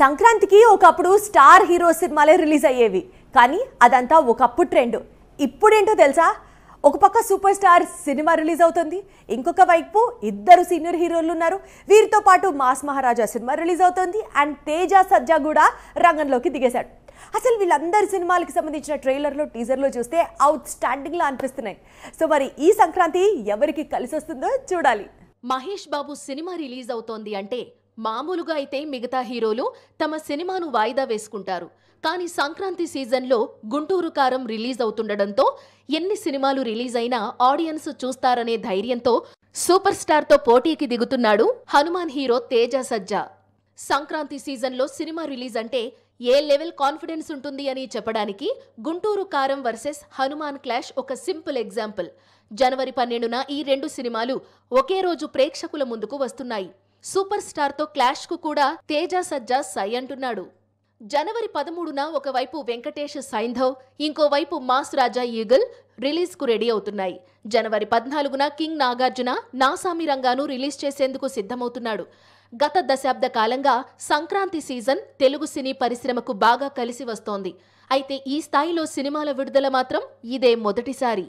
సంక్రాంతికి ఒకప్పుడు star hero సినిమాలే రిలీజ్ అయ్యేవి కానీ అదంతా ఒకప్పుడు ట్రెండ్ ఇప్పుడేంటో తెలుసా ఒక పక్క సూపర్ స్టార్ సినిమా రిలీజ్ అవుతుంది ఇంకొక వైపు ఇద్దరు సీనియర్ హీరోలు ఉన్నారు వీరితో పాటు మాస్ మహారాజా సినిమా రిలీజ్ అవుతుంది అండ్ తేజ సజ్జా కూడా రంగంలోకి దిగేశాడు అసలు వీళ్ళందరి సినిమాలకు సంబంధించిన ట్రైలర్లు టీజర్లో చూస్తే అవుట్ స్టాండింగ్లో అనిపిస్తున్నాయి సో మరి ఈ సంక్రాంతి ఎవరికి కలిసి వస్తుందో చూడాలి మహేష్ బాబు సినిమా రిలీజ్ అవుతోంది అంటే మామూలుగా అయితే మిగతా హీరోలు తమ సినిమాను వాయిదా వేసుకుంటారు కానీ సంక్రాంతి సీజన్లో గుంటూరు కారం రిలీజ్ అవుతుండడంతో ఎన్ని సినిమాలు రిలీజ్ అయినా ఆడియన్స్ చూస్తారనే ధైర్యంతో సూపర్ స్టార్తో పోటీకి దిగుతున్నాడు హనుమాన్ హీరో తేజ సజ్జా సంక్రాంతి సీజన్లో సినిమా రిలీజ్ అంటే ఏ లెవెల్ కాన్ఫిడెన్స్ ఉంటుంది అని చెప్పడానికి గుంటూరు కారం వర్సెస్ హనుమాన్ క్లాష్ ఒక సింపుల్ ఎగ్జాంపుల్ జనవరి పన్నెండున ఈ రెండు సినిమాలు ఒకే రోజు ప్రేక్షకుల ముందుకు వస్తున్నాయి సూపర్ స్టార్తో క్లాష్కు కూడా తేజ సజ్జా సై అంటున్నాడు జనవరి పదమూడున ఒకవైపు వెంకటేష్ సైంధవ్ ఇంకోవైపు మాస్ రాజా ఈగల్ రిలీజ్కు రెడీ అవుతున్నాయి జనవరి పద్నాలుగున కింగ్ నాగార్జున నాసామి రంగాను రిలీజ్ చేసేందుకు సిద్ధమవుతున్నాడు గత దశాబ్ద కాలంగా సంక్రాంతి సీజన్ తెలుగు సినీ పరిశ్రమకు బాగా కలిసి వస్తోంది అయితే ఈ స్థాయిలో సినిమాల విడుదల మాత్రం ఇదే మొదటిసారి